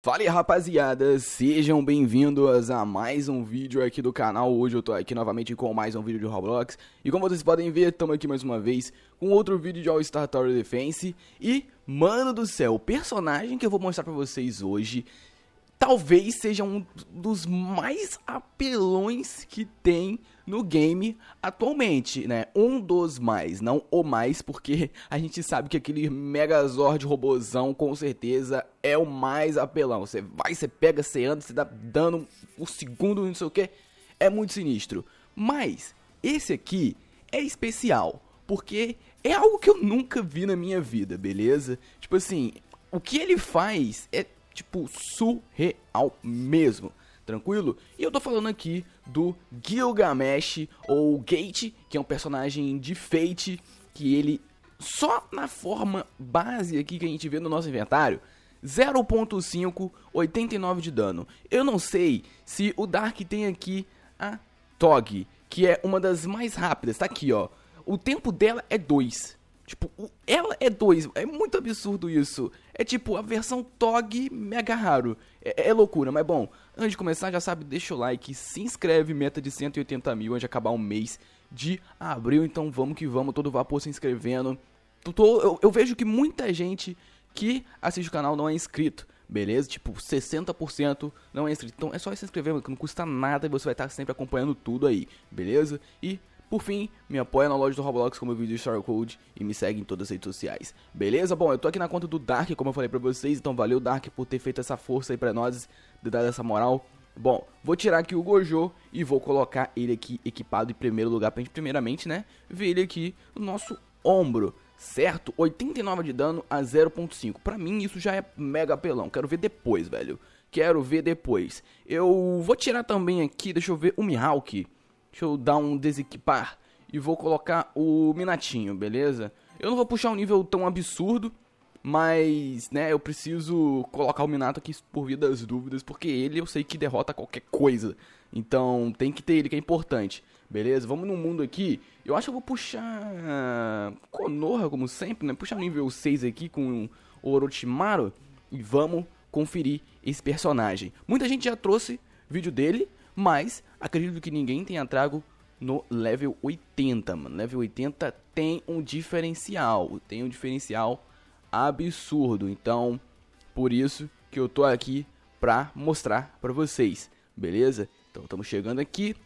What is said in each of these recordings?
Fala aí rapaziada, sejam bem-vindos a mais um vídeo aqui do canal. Hoje eu tô aqui novamente com mais um vídeo de Roblox. E como vocês podem ver, estamos aqui mais uma vez com outro vídeo de All Star Tower Defense. E, mano do céu, o personagem que eu vou mostrar pra vocês hoje talvez seja um dos mais apelões que tem no game atualmente, né? Um dos mais, não o mais, porque a gente sabe que aquele Megazord robozão com certeza é o mais apelão. Você vai, você pega, você anda, você dá dano por um segundo, não sei o que. É muito sinistro. Mas esse aqui é especial, porque é algo que eu nunca vi na minha vida, beleza? Tipo assim, o que ele faz é tipo surreal mesmo tranquilo? E eu tô falando aqui do Gilgamesh, ou Gate, que é um personagem de Fate, que ele, só na forma base aqui que a gente vê no nosso inventário, 0.5, 89 de dano. Eu não sei se o Dark tem aqui a Tog, que é uma das mais rápidas, tá aqui ó. O tempo dela é 2, Tipo, ela é dois É muito absurdo isso. É tipo a versão TOG mega raro. É, é, loucura, mas bom. Antes de começar, já sabe, deixa o like, se inscreve, meta de 180 mil antes de acabar o mês de abril. Então vamos que vamos, todo vapor se inscrevendo. Tô, eu, eu vejo que muita gente que assiste o canal não é inscrito beleza? Tipo, 60% não é inscrito. Então é só se inscrever, mano, que não custa nada e você vai estar sempre acompanhando tudo aí, beleza? E por fim, me apoia na loja do Roblox com meu vídeo Star Code e me segue em todas as redes sociais. Beleza? Bom, eu tô aqui na conta do Dark, como eu falei pra vocês, então valeu Dark por ter feito essa força aí pra nós, de dar essa moral. Bom, vou tirar aqui o Gojo e vou colocar ele aqui equipado em primeiro lugar pra gente primeiramente, né, ver ele aqui no nosso ombro, certo? 89 de dano a 0.5, pra mim isso já é mega apelão, quero ver depois, velho. Quero ver depois. Eu vou tirar também aqui, deixa eu ver, o Mihawk Deixa eu dar um desequipar e vou colocar o Minatinho, beleza? Eu não vou puxar um nível tão absurdo, mas, né, eu preciso colocar o Minato aqui por via das dúvidas, porque ele eu sei que derrota qualquer coisa. Então tem que ter ele, que é importante. Beleza? Vamos no mundo aqui. Eu acho que eu vou puxar Konoha, como sempre, né? Puxar o nível 6 aqui com o Orochimaru. E vamos conferir esse personagem. Muita gente já trouxe vídeo dele, mas acredito que ninguém tenha trago no level 80, mano. Level 80 tem um diferencial, tem um diferencial absurdo. Então, por isso que eu tô aqui pra mostrar pra vocês, beleza? Então, estamos chegando aqui.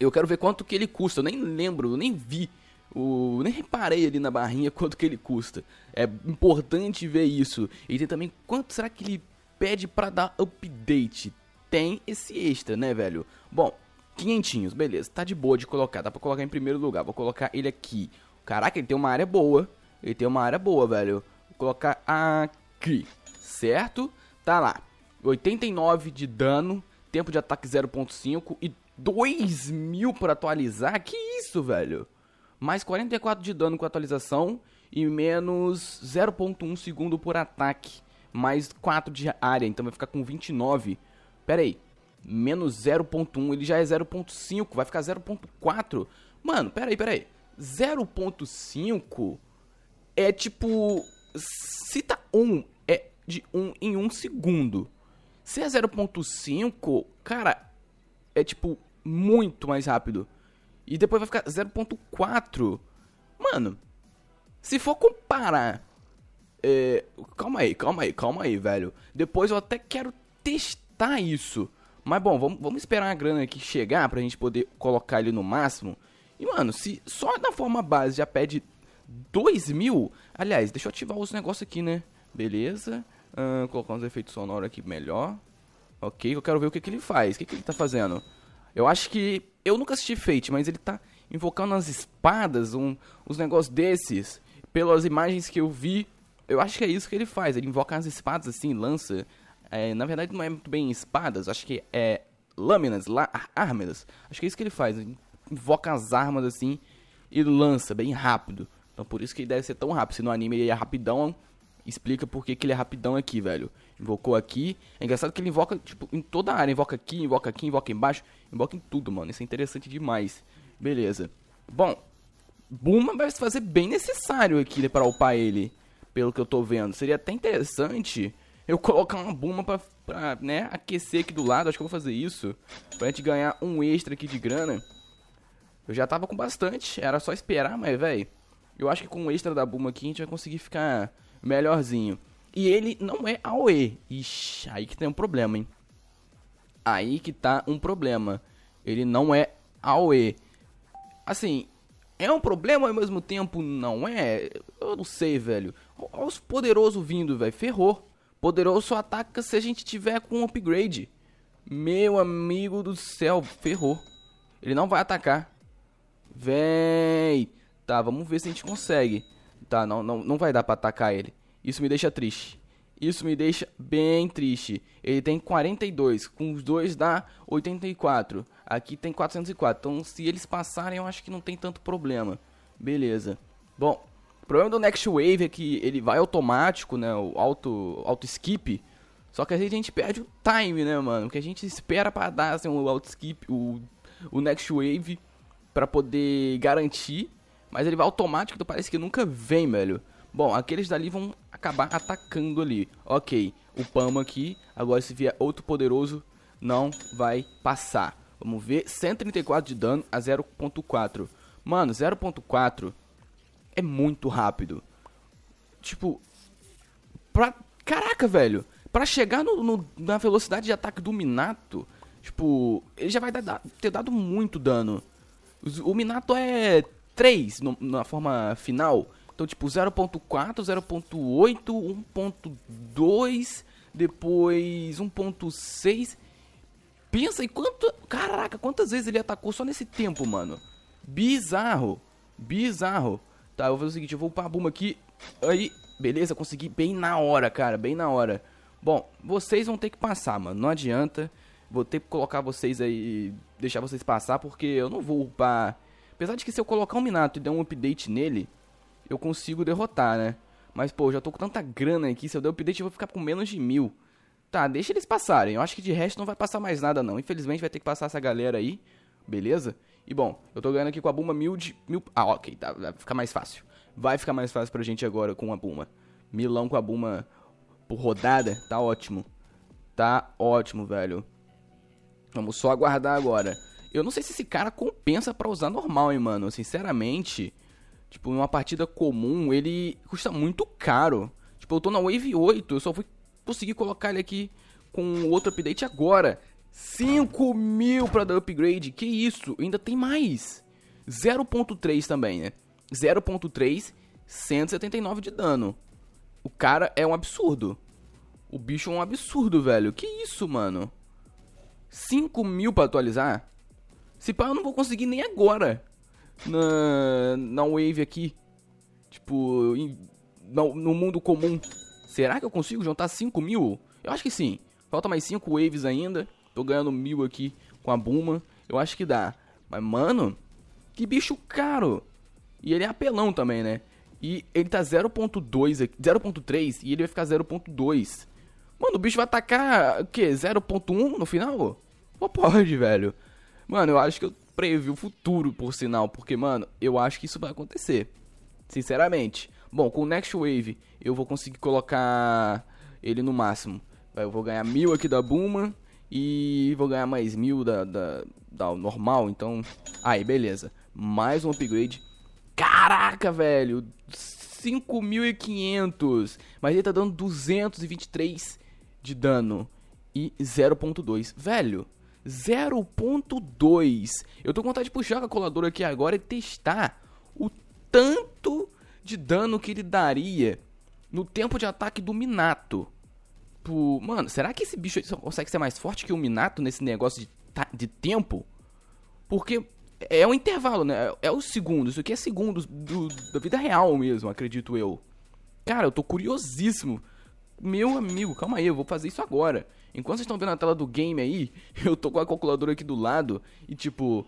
Eu quero ver quanto que ele custa. Eu nem lembro, eu nem vi o, nem reparei ali na barrinha quanto que ele custa. É importante ver isso. E tem também quanto será que ele pede para dar update? tem esse extra, né, velho? Bom, quinhentinhos, beleza. Tá de boa de colocar. Dá pra colocar em primeiro lugar. Vou colocar ele aqui. Caraca, ele tem uma área boa. Ele tem uma área boa, velho. Vou colocar aqui. Certo? Tá lá. 89 de dano. Tempo de ataque 0.5. E 2 mil pra atualizar. Que isso, velho? Mais 44 de dano com a atualização. E menos 0.1 segundo por ataque. Mais 4 de área. Então vai ficar com 29 Pera aí. Menos 0.1, ele já é 0.5, vai ficar 0.4. Mano, pera aí, pera aí. 0.5 é tipo. Se tá 1, é de 1 em 1 segundo. Se é 0.5, cara, é tipo muito mais rápido. E depois vai ficar 0.4. Mano, se for comparar. É, calma aí, calma aí, calma aí, velho. Depois eu até quero testar testar isso. Mas bom, vamos, vamos esperar a grana aqui chegar pra gente poder colocar ele no máximo. E, mano, se só na forma base já pede 2 mil. Aliás, deixa eu ativar os negócios aqui, né? Beleza. Uh, colocar uns efeitos sonoros aqui melhor. Ok, eu quero ver o que, que ele faz. O que, que ele tá fazendo? Eu acho que. Eu nunca assisti Fate, mas ele tá invocando as espadas, um, os negócios desses. Pelas imagens que eu vi, eu acho que é isso que ele faz. Ele invoca as espadas assim, lança é, na verdade, não é muito bem espadas, acho que é lâminas, lá, armas. Acho que é isso que ele faz. Ele invoca as armas assim e lança bem rápido. Então por isso que ele deve ser tão rápido. Se no anime ele é rapidão, explica por que, que ele é rapidão aqui, velho. Invocou aqui. É engraçado que ele invoca, tipo, em toda a área. Invoca aqui, invoca aqui, invoca embaixo. Invoca em tudo, mano. Isso é interessante demais. Beleza. Bom, Buma vai se fazer bem necessário aqui para upar ele. Pelo que eu tô vendo. Seria até interessante eu colocar uma bomba pra, pra, né, aquecer aqui do lado. Acho que eu vou fazer isso. Pra gente ganhar um extra aqui de grana. Eu já tava com bastante, era só esperar, mas, velho... Eu acho que com o extra da bomba aqui a gente vai conseguir ficar melhorzinho. E ele não é AOE. Ixi, aí que tem um problema, hein? Aí que tá um problema. Ele não é AOE. Assim, é um problema ao mesmo tempo não é? Eu não sei, velho. Olha os poderosos vindo, velho. Ferrou. Poderoso ataca se a gente tiver com um upgrade. Meu amigo do céu, ferrou. Ele não vai atacar. Véi. Tá, vamos ver se a gente consegue. Tá, não, não, não vai dar pra atacar ele. Isso me deixa triste. Isso me deixa bem triste. Ele tem 42, com os dois dá 84. Aqui tem 404. Então, se eles passarem, eu acho que não tem tanto problema. Beleza. Bom, problema do Next Wave é que ele vai automático, né? O auto, auto skip. Só que às vezes a gente perde o time, né, mano? Que a gente espera para dar assim, o auto skip, o, o Next Wave para poder garantir, mas ele vai automático, então parece que nunca vem, velho. Bom, aqueles dali vão acabar atacando ali. OK, o Pama aqui, agora se vier é outro poderoso, não vai passar. Vamos ver, 134 de dano a 0.4. Mano, 0.4 é muito rápido. Tipo, pra. Caraca, velho! Pra chegar no, no, na velocidade de ataque do Minato, tipo, ele já vai dar, ter dado muito dano. O Minato é 3 no, na forma final. Então, tipo, 0.4, 0.8, 1.2, depois 1.6. Pensa em quanto. Caraca, quantas vezes ele atacou só nesse tempo, mano. Bizarro. Bizarro. Tá, eu vou fazer o seguinte, eu vou upar a Buma aqui. Aí, beleza, consegui bem na hora, cara, bem na hora. Bom, vocês vão ter que passar, mano, não adianta. Vou ter que colocar vocês aí, deixar vocês passar, porque eu não vou upar... Apesar de que se eu colocar um Minato e der um update nele, eu consigo derrotar, né? Mas, pô, já tô com tanta grana aqui, se eu der update eu vou ficar com menos de mil. Tá, deixa eles passarem. Eu acho que de resto não vai passar mais nada, não. Infelizmente vai ter que passar essa galera aí, beleza? E bom, eu tô ganhando aqui com a Buma mil de. Mil, ah, ok, tá, vai ficar mais fácil. Vai ficar mais fácil pra gente agora com a Buma. Milão com a Buma por rodada, tá ótimo. Tá ótimo, velho. Vamos só aguardar agora. Eu não sei se esse cara compensa para usar normal, hein, mano. Sinceramente, tipo, numa partida comum, ele custa muito caro. Tipo, eu tô na Wave 8, eu só fui conseguir colocar ele aqui com outro update agora. 5 mil pra dar upgrade, que isso, ainda tem mais. 0.3 também, né? 0.3, 179 de dano. O cara é um absurdo. O bicho é um absurdo, velho. Que isso, mano? 5 mil pra atualizar? Se pá, eu não vou conseguir nem agora. Na, na wave aqui. Tipo, em, no, no mundo comum. Será que eu consigo juntar 5 mil? Eu acho que sim. Falta mais 5 waves ainda. Tô ganhando mil aqui com a Buma. Eu acho que dá. Mas, mano, que bicho caro. E ele é apelão também, né? E ele tá 0.2 aqui, 0.3 e ele vai ficar 0.2. Mano, o bicho vai atacar o quê? 0.1 no final? Pô, pode, velho. Mano, eu acho que eu previ o futuro, por sinal, porque, mano, eu acho que isso vai acontecer. Sinceramente. Bom, com o Next Wave eu vou conseguir colocar ele no máximo. Eu vou ganhar mil aqui da Buma e vou ganhar mais mil da, da, da normal, então... Aí, beleza. Mais um upgrade. Caraca, velho! 5.500! Mas ele tá dando 223 de dano e 0.2. Velho, 0.2! Eu tô com vontade de puxar a calculadora aqui agora e testar o tanto de dano que ele daria no tempo de ataque do Minato tipo, mano, será que esse bicho consegue ser mais forte que o Minato nesse negócio de, de tempo? Porque é um intervalo, né? É, é os segundos. Isso aqui é segundos do, da vida real mesmo, acredito eu. Cara, eu tô curiosíssimo. Meu amigo, calma aí, eu vou fazer isso agora. Enquanto vocês estão vendo a tela do game aí, eu tô com a calculadora aqui do lado e tipo.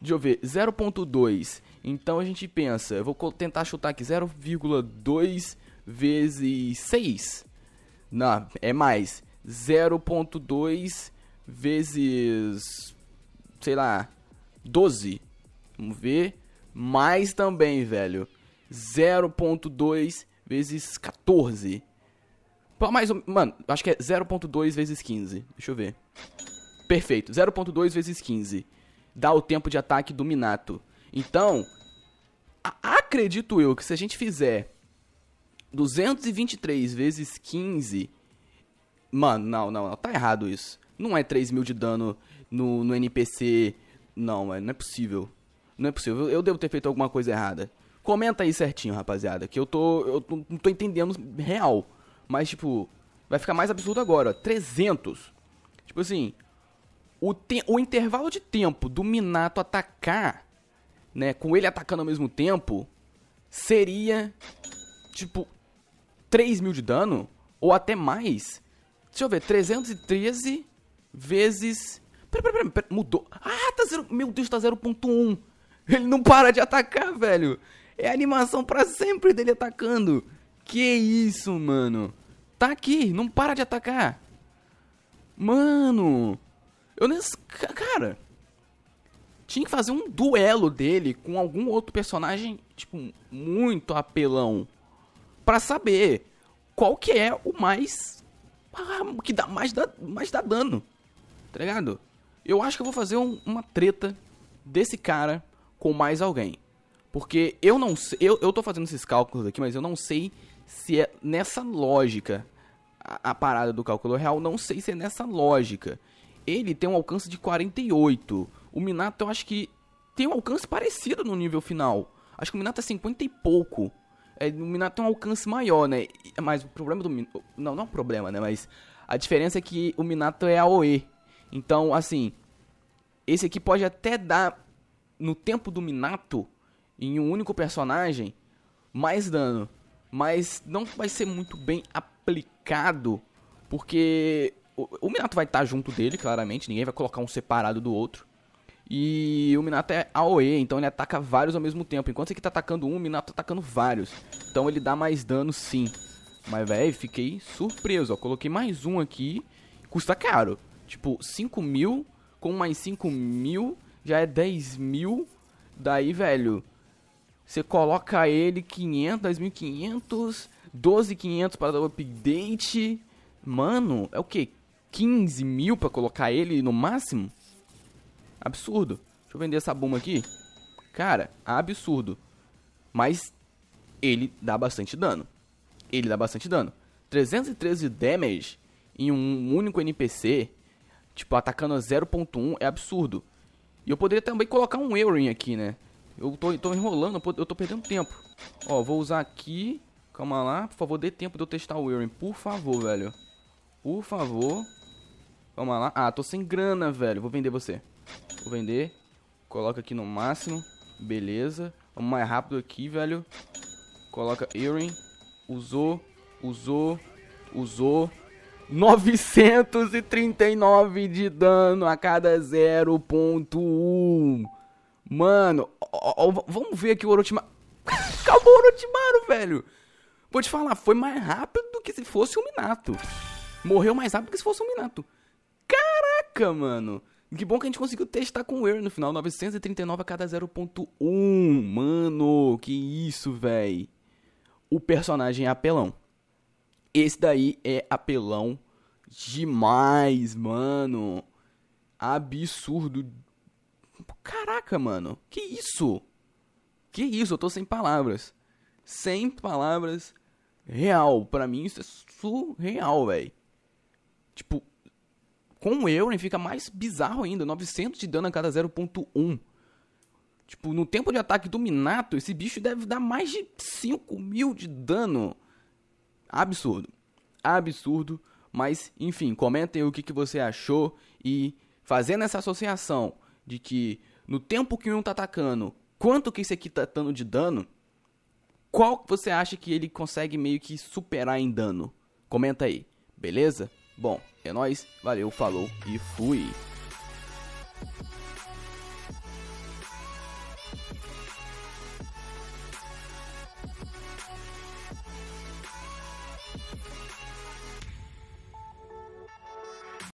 Deixa eu ver, 0.2. Então a gente pensa, eu vou tentar chutar aqui 0,2 vezes 6. Não, é mais. 0.2 vezes, sei lá, 12. Vamos ver. Mais também, velho. 0.2 vezes 14. mais ou... Mano, acho que é 0.2 vezes 15. Deixa eu ver. Perfeito. 0.2 vezes 15. Dá o tempo de ataque do Minato. Então, acredito eu que se a gente fizer 223 vezes 15. Mano, não, não, não, tá errado isso. Não é 3 mil de dano no, no NPC. Não, é, não é possível. Não é possível. Eu devo ter feito alguma coisa errada. Comenta aí certinho, rapaziada, que eu tô. Eu tô, não tô entendendo real. Mas, tipo, vai ficar mais absurdo agora. Ó. 300. Tipo assim, o, te, o intervalo de tempo do Minato atacar, né, com ele atacando ao mesmo tempo, seria tipo 3 mil de dano, ou até mais. Deixa eu ver, 313 vezes... Pera, pera, pera, pera mudou. Ah, tá zero... Meu Deus, tá 0.1. Ele não para de atacar, velho. É animação pra sempre dele atacando. Que isso, mano. Tá aqui, não para de atacar. Mano. Eu nem... Cara. Tinha que fazer um duelo dele com algum outro personagem, tipo, muito apelão para saber qual que é o mais ah, que dá mais dá, mais dá dano. Tá ligado? Eu acho que eu vou fazer um, uma treta desse cara com mais alguém. Porque eu não sei, eu, eu tô fazendo esses cálculos aqui, mas eu não sei se é nessa lógica a, a parada do cálculo real, não sei se é nessa lógica. Ele tem um alcance de 48. O Minato eu acho que tem um alcance parecido no nível final. Acho que o Minato é 50 e pouco o é, Minato tem um alcance maior, né? Mas o problema do Minato. Não, não é um problema, né? Mas a diferença é que o Minato é AOE. Então, assim. Esse aqui pode até dar, no tempo do Minato, em um único personagem, mais dano. Mas não vai ser muito bem aplicado. Porque o, o Minato vai estar junto dele, claramente. Ninguém vai colocar um separado do outro. E o Minato é AoE, então ele ataca vários ao mesmo tempo. Enquanto você aqui tá atacando um, o Minato tá atacando vários. Então ele dá mais dano sim. Mas, velho, fiquei surpreso, ó. Coloquei mais um aqui. Custa caro. Tipo, 5 mil. Com mais 5 mil, já é 10 mil. Daí, velho, você coloca ele 500, 2.500, 12.500 para dar o update. Mano, é o que? 15 mil pra colocar ele no máximo? Absurdo. Deixa eu vender essa bomba aqui. Cara, absurdo. Mas ele dá bastante dano. Ele dá bastante dano. 313 damage em um único NPC, tipo, atacando a 0.1 é absurdo. E eu poderia também colocar um Euring aqui, né? Eu tô, tô enrolando, eu tô perdendo tempo. Ó, vou usar aqui. Calma lá, por favor, dê tempo de eu testar o Euring. Por favor, velho. Por favor. Calma lá. Ah, tô sem grana, velho. Vou vender você. Vou vender. Coloca aqui no máximo. Beleza. Vamos mais rápido aqui, velho. Coloca Earring. Usou. Usou. Usou. 939 de dano a cada 0.1. Mano, ó, ó, vamos ver aqui o Orochimaru. Acabou o Orochimaru, velho. Vou te falar, foi mais rápido do que se fosse um Minato. Morreu mais rápido do que se fosse um Minato. Caraca, mano que bom que a gente conseguiu testar com o erro no final. 939 a cada 0.1. Mano, que isso, véi. O personagem é apelão. Esse daí é apelão demais, mano. Absurdo. Caraca, mano. Que isso? Que isso? Eu tô sem palavras. Sem palavras. Real. Pra mim isso é surreal, velho. Tipo, com o Euren fica mais bizarro ainda, 900 de dano a cada 0.1. Tipo, no tempo de ataque do Minato, esse bicho deve dar mais de 5 mil de dano. Absurdo. Absurdo. Mas, enfim, comentem o que, que você achou. E fazendo essa associação de que no tempo que um tá atacando, quanto que esse aqui tá dando de dano, qual você acha que ele consegue meio que superar em dano? Comenta aí, beleza? Bom, é nóis, valeu, falou e fui!